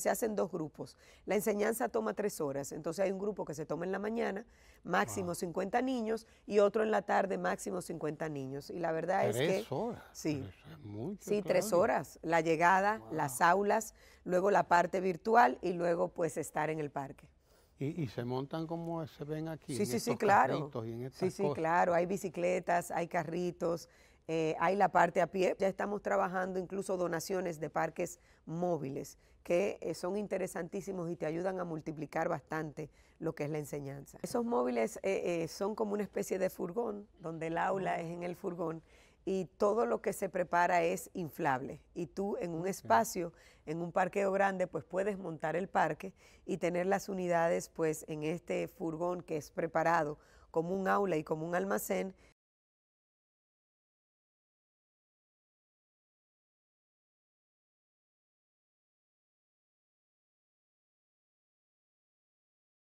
se hacen dos grupos. La enseñanza toma tres horas, entonces hay un grupo que se toma en la mañana, máximo 50 niños, y otro en la tarde, máximo 50 niños. Y la verdad es que... Horas. Sí, sí tres horas. La llegada, las aulas, luego la parte virtual y luego pues estar en el parque. Y, se montan como se ven aquí. Sí, sí, sí, claro. sí, sí, claro. Hay bicicletas, hay carritos, eh, hay la parte a pie. Ya estamos trabajando incluso donaciones de parques móviles que eh, son interesantísimos y te ayudan a multiplicar bastante lo que es la enseñanza. Esos móviles eh, son como una especie de furgón, donde el aula es en el furgón y todo lo que se prepara es inflable. Y tú en un espacio, en un parqueo grande, pues puedes montar el parque y tener las unidades pues en este furgón que es preparado como un aula y como un almacén